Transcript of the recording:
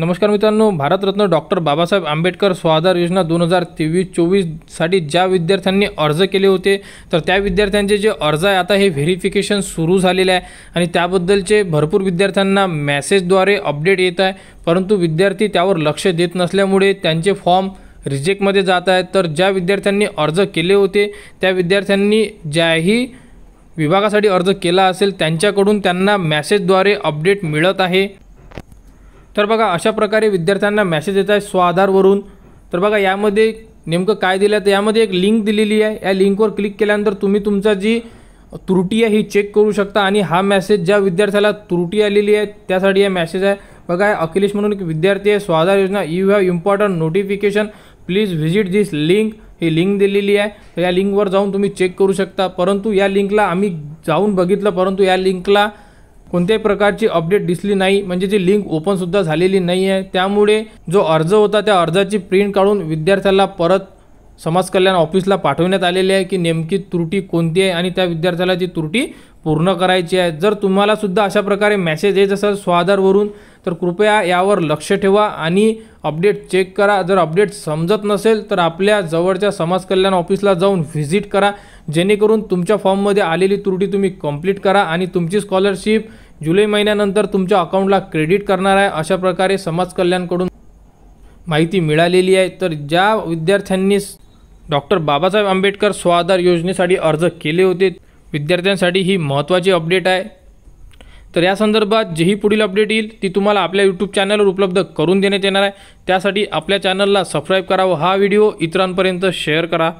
नमस्कार मित्रांनो भारतरत्न डॉक्टर बाबासाहेब आंबेडकर स्वाधार योजना दोन हजार तेवीस चोवीससाठी ज्या विद्यार्थ्यांनी अर्ज केले होते तर त्या विद्यार्थ्यांचे जे अर्ज आहे आता हे व्हेरिफिकेशन सुरू झालेलं आहे आणि त्याबद्दलचे भरपूर विद्यार्थ्यांना मॅसेजद्वारे अपडेट येत आहे परंतु विद्यार्थी त्यावर लक्ष देत नसल्यामुळे त्यांचे फॉर्म रिजेक्टमध्ये जात आहेत तर ज्या विद्यार्थ्यांनी अर्ज केले होते त्या विद्यार्थ्यांनी ज्याही विभागासाठी अर्ज केला असेल त्यांच्याकडून त्यांना मॅसेजद्वारे अपडेट मिळत आहे तर बघा अशा प्रकारे विद्यार्थ्यांना मेसेज येत आहे स्वाधारवरून तर बघा यामध्ये नेमकं काय दिलं आहे तर यामध्ये एक लिंक दिलेली आहे या लिंकवर क्लिक केल्यानंतर तुम्ही तुमचा जी त्रुटी आहे ही चेक करू शकता आणि हा मेसेज ज्या विद्यार्थ्याला त्रुटी आलेली आहे त्यासाठी हा मेसेज आहे बघा अखिलेश म्हणून एक विद्यार्थी आहे Swadhar Yojana you have important notification please visit this link ही लिंक दिलेली आहे तर या लिंकवर जाऊन तुम्ही चेक करू शकता परंतु या लिंकला आम्ही जाऊन बघितलं परंतु या लिंकला कोणत्याही प्रकारची अपडेट दिसली नाही म्हणजे जी लिंक ओपनसुद्धा झालेली नाही आहे त्यामुळे जो अर्ज होता त्या अर्जाची प्रिंट काढून विद्यार्थ्याला परत समाज कल्याण ऑफिसला पाठवण्यात आलेली आहे की नेमकी त्रुटी कोणती आहे आणि त्या विद्यार्थ्याला ती त्रुटी पूर्ण करायची आहे जर तुम्हाला सुद्धा अशा प्रकारे मॅसेज येत असेल स्वाधारवरून तर कृपया यावर लक्ष ठेवा आणि अपडेट चेक करा जर अपडेट समजत नसेल तर आपल्या जवळच्या समाज कल्याण ऑफिसला जाऊन व्हिजिट करा जेणेकरून तुमच्या फॉर्ममध्ये आलेली त्रुटी तुम्ही कंप्लीट करा आणि तुमची स्कॉलरशिप जुलै महिन्यानंतर तुमच्या अकाउंटला क्रेडिट करणार आहे अशा प्रकारे समाज कल्याणकडून माहिती मिळालेली आहे तर ज्या विद्यार्थ्यांनी डॉक्टर बाबासाहेब आंबेडकर स्वाधार योजनेसाठी अर्ज केले होते विद्यार्थ्यांसाठी ही महत्त्वाची अपडेट आहे तर या संदर्भात जेही पुढील अपडेट येईल ती तुम्हाला आपल्या यूट्यूब चॅनलवर उपलब्ध करून देण्यात येणार आहे त्यासाठी आपल्या चॅनलला सबस्क्राईब करावं हा व्हिडिओ इतरांपर्यंत शेअर करा